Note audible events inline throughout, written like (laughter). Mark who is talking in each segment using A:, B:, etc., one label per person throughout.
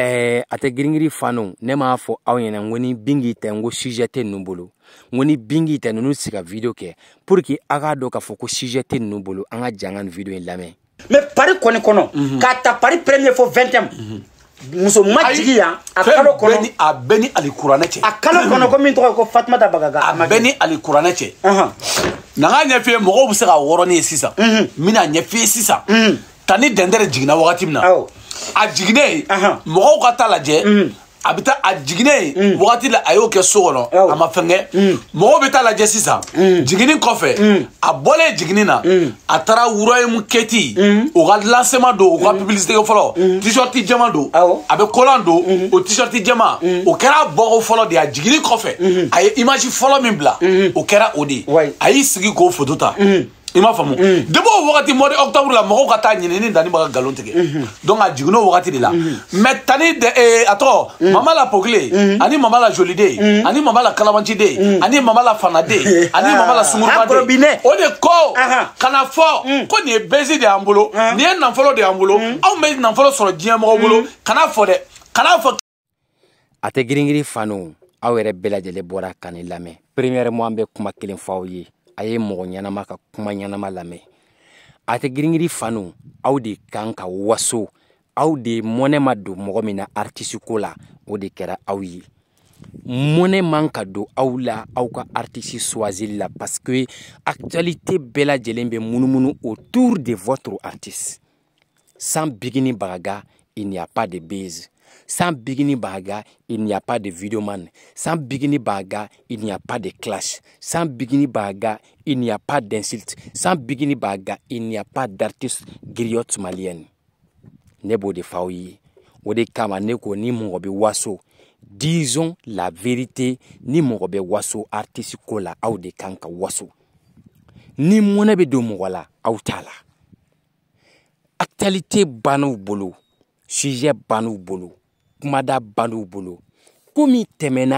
A: Eh, a tɛ giringiri fano ne m'a fɔ aw ɲɛna n ko ni bin k'i tɛ n ko sijɛ tɛ ninnu bolo n ko ni bin k'i tɛ ninnu sigi ka video kɛ pour que a k'a dɔn k'a fɔ ko sijɛ tɛ ninnu bolo an ka jɛ an ka nin video in lamɛn. mɛ pari kɔni kɔnɔ. Mm -hmm. k'a ta pari premier fo vingtième. Mm -hmm. muso ma jigi yan a kalo kɔnɔ. a bɛɛ ni alikuranɛ cɛ. a kalo kɔnɔ ko min tɔgɔ ye ko
B: fatumata bagaga. a bɛɛ ni alikuranɛ cɛ. na n k'a ɲɛf'i ye mɔgɔw bɛ se ka wɔɔrɔ ne ye sisan. Mhm. n bɛna ɲɛf'i ye sisan. Mhm. tani dɛndɛrɛ jiginna wagati min na. a jiginnen mɔgɔw ka taa lajɛ mm. a bɛ taa a jiginnen mm. wagati la a y'o kɛ so kɔnɔ a ma fɛn kɛ mm. mɔgɔw bɛ taa lajɛ sisan jiginni kɔfɛ a bɔlen jiginni na a taara wurayimu kɛti o ka lansema don o ka publicité fɔlɔ t-shirt jɛma don a bɛ kolan don o t-shirt jɛma o kɛra bɔko fɔlɔ de ye a jiginni kɔfɛ mm-hmm. a ye image fɔlɔ min bila mm-hmm. o kɛra o de ye a y'i sigi k'o foto ta. i m'a faamu debi o wagati mɔdi octobre la mɔgɔw ka taa ɲini ni dani b'a ka galon tigɛ mm-hmm. donc a jigin n'o wagati de la mais tani de a tɔgɔ mama la pokile mm-hmm. ani mama la jolide mm-hmm. ani mama la kalabancide ani mama la fanade (laughs) ani mama la sungurubade o de ko kana fɔ ko mm. nin ye bezi de y'an bolo ah. nin ye nanfolo de y'an bolo mm. anw ah, bɛ nanfolo sɔrɔ diɲɛ mɔgɔw bolo mm. kana fɔ dɛ kana fɔ.
A: a tɛ girin girin fanu aw yɛrɛ bɛɛ lajɛlen bɔra ka nin lamɛn première mo an bɛ kuma kelen fɔ aw ye. a ye mɔgɔ ɲɛnama ka kuma ɲɛnama lamɛn a tɛ giringiri fanu aw de kan ka waso aw de mɔnɛ ma don mɔgɔ min na aritisiko la o de kɛra aw ye mɔnɛ man ka don aw la aw ka aritisi swazili la parce que actualité bɛɛ lajɛlen bɛ munumunu autour de votre artiste sans bigini bagaga il n'y a pas de base Sans Bigini Baga, il n'y a pas de vidéoman. Sans Bigini Baga, il n'y a pas de clash. Sans Bigini Baga, il n'y a pas d'insulte. Sans Bigini Baga, il n'y a pas d'artiste griotte malienne. Ne b'o de faw ye. O de kama ne ko ni mɔgɔ bɛ waso. Disons la vérité, ni mɔgɔ bɛ waso artiste ko la aw de kan ka waso. Ni mɔnɛ bɛ don mɔgɔ la, aw t'a la. Actualité bann'u bolo. Sujet bann'u bolo. Kumada Baloubolo. Comme il t'aimait,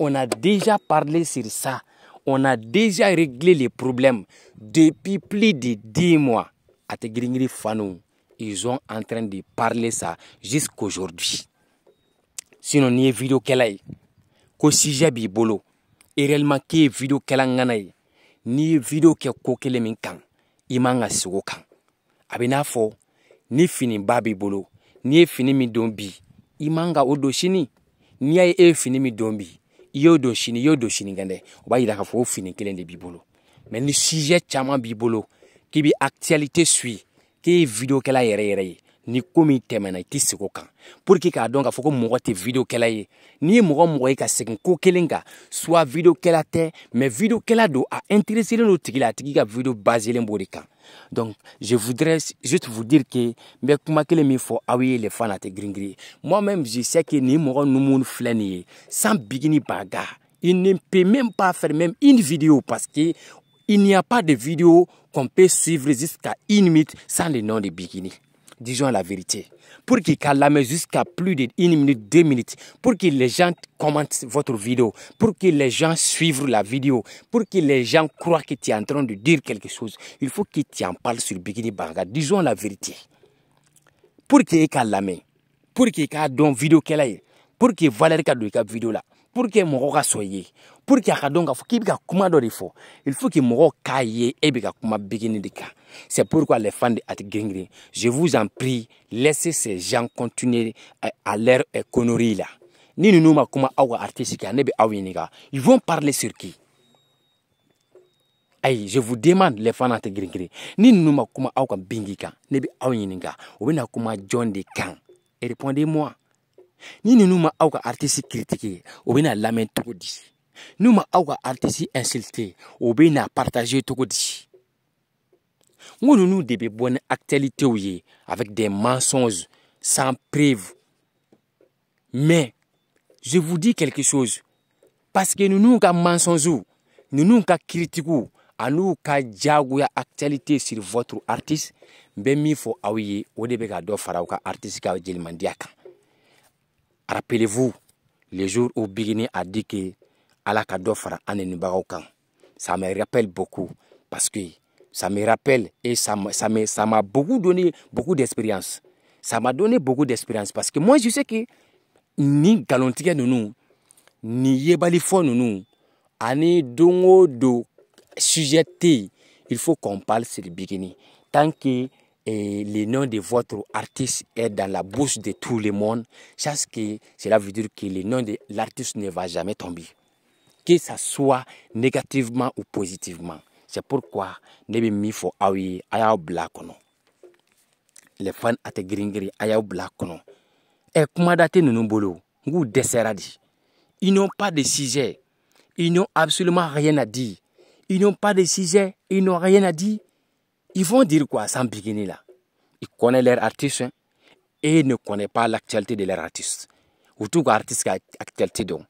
A: on a déjà parlé sur ça. On a déjà réglé les problèmes depuis plus de 10 mois. À te gringri Fanou, ils sont en train de parler ça jusqu'à aujourd'hui. Sinon, il y a une vidéo qui est là. Si j'ai un et réellement, il y a une vidéo qui est là. Il y a une vidéo qui est là. Il y a une vidéo qui est là. Il y a une vidéo qui est là. Il y a une vidéo qui est là. Il y a une vidéo qui est là. i man ka o don sini n'i y'a ye e ye fini min don bi i y'o don sini i y'o don sinikɛnɛ dɛ o b'a yira k'a fɔ o fini kelen de b'i bolo mɛ ni sujɛ caman b'i bolo k'i bɛ actualité suit k'e ye vidéokɛla yɛrɛ yɛrɛ ye ni ko min tɛmɛna i tɛ segin o kan pour que k'a dɔn k'a fɔ ko mɔgɔ tɛ vidéokɛla ye n'i ye mɔgɔ mɔgɔ ye ka segin ko kelen kan soit vidéokɛla tɛ mais vidéokɛla don a intéressé len don tigi la a tigi ka vidéo basé len b'o de kan Donc, je voudrais juste vous dire que, mais comment que les fɔ aw les les à te gringri. moi-même je sais que ni mɔgɔ ninnu sans bikini baga il ne peut même pas faire même une vidéo parce que il n'y a pas de vidéo qu'on peut suivre jusqu'à une minute sans le nom de bikini disons la vérité. Pour qu'il calme jusqu'à plus d'une minute, deux minutes, pour que les gens commentent votre vidéo, pour que les gens suivent la vidéo, pour que les gens croient que tu es en train de dire quelque chose, il faut que tu en parles sur Bikini Banga. Disons la vérité. Pour qu'il calme. pour qu'il ait une vidéo qu'elle pour qu'il voit les vidéo là pour que mon roi soit i pour que a il faut que mon roi ye e kuma bikini c'est pourquoi les fans de Ati je vous en prie laissez ces gens continuer euh, à leur euh, connerie là ni ma kuma aw artiste kan ne ils vont parler sur qui Aïe, je vous demande les fans de Gringrin ni ma kuma aw bingika, bingi kan ne kuma jondi de kan répondez moi ni ninnu ma aw ka artiste critiquer o bɛna lamɛn cogo di n'u ma aw ka artiste insulter o bɛna partager cogo di n ko ninnu de bɛ bɔ ni actualités ye avec des mensonges sans preuve mais je vous dis quelque chose parce que ninnu ka mensonges ninnu ka critiques an'u ka jagoya actualité sur votre artiste n bɛ min fɔ aw ye o de bɛ ka dɔ fara aw ka artiste ka jelimandiya kan Rappelez-vous les jours où Bikini a dit que Ala un dɔ Ça me rappelle beaucoup parce que ça me rappelle et ça m'a ça ça beaucoup donné beaucoup d'expérience. Ça m'a donné beaucoup d'expérience parce que moi je sais que ni galontigɛ nous ni yebalifɔ ni ani don il faut qu'on parle sur Bikini tant que et le nom de votre artiste est dans la bouche de tout le monde, ça, que cela veut dire que le nom de l'artiste ne va jamais tomber. Que ça soit négativement ou positivement. C'est pourquoi ne devons min fɔ aw ye a te bila a kɔnɔ lɛfan a tɛ giringirin a y'a bila a ils n'ont pas de sujet ils n'ont absolument rien à dire ils n'ont pas de sujet ils n'ont rien à dire ils vont dire quoi sans bikini là Ils connaissent leur artiste hein, et ils ne connaissent pas l'actualité de leur artiste. Ou tout artiste qui a actualité donc.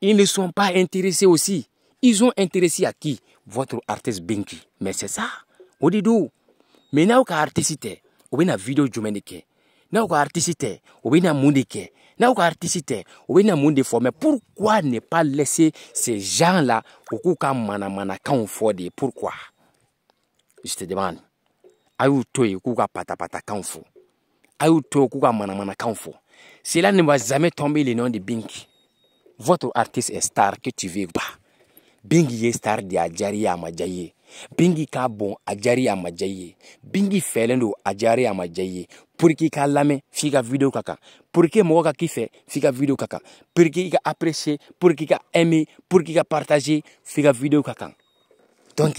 A: Ils ne sont pas intéressés aussi. Ils ont intéressé à qui Votre artiste Binky. Mais c'est ça. Au début, mais n'aw ka artiste tɛ o bɛna vidéo de kɛ n'aw ka artiste tɛ o bɛna mun de kɛ artiste tɛ o bɛna monde de mais pourquoi ne pas laisser ces gens là au coup k'u ka manamanakanw fɔ de pourquoi istidimani a y'u to yen k'u ka patapatakanw fo a y'u to k'u ka manamanakaw fo cela ne va jamais tomber le nom de bing votre artiste est star que tu veux pas bing ye star de a jari ye a ma diya ye bing k'a bon a jari ye a ma diya ye bingi fɛlen don a jari ye a ma diya ye pour que i ka lamɛn f'i ka video ka kan pour que mɔgɔ ka k'i fɛ f'i ka video ka kan pour que i ka apprécier pour que i ka aimer pour que i ka partager f'i ka video ka kan donc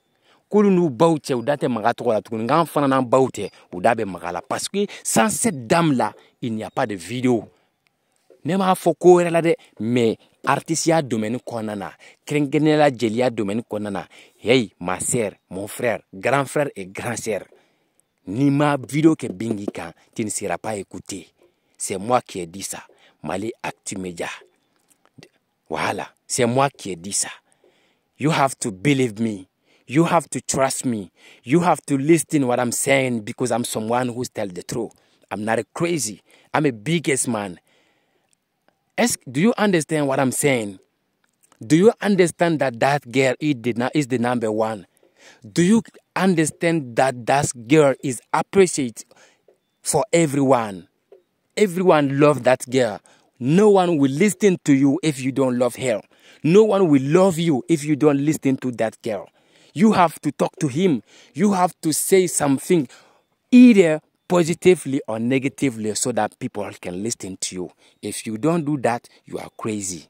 A: Kulunu n'u baw cɛ u da tɛ maga tɔgɔ la tuguni nk'an fana la parce que sans cette dame là il n'y a pas de vidéo ne m'a fɔ ko wɛrɛ la dɛ mais artisiya domaine kɔnɔna na kɛrɛnkɛrɛnnenya jeliya domaine kɔnɔna hey ma sœur mon frère grand frère et grand sœur n'i ma vidéo kɛ bingi kan tu ne seras pas écouté c'est moi qui ai dit ça Mali Actu Media voilà c'est moi qui ai dit ça you have to believe me You have to trust me. You have to listen what I'm saying because I'm someone who's tell the truth. I'm not a crazy. I'm a biggest man. Ask, do you understand what I'm saying? Do you understand that that girl is the, is the number one? Do you understand that that girl is appreciated for everyone? Everyone love that girl. No one will listen to you if you don't love her. No one will love you if you don't listen to that girl. You have to talk to him. You have to say something, either positively or negatively, so that people can listen to you. If you don't do that, you are crazy.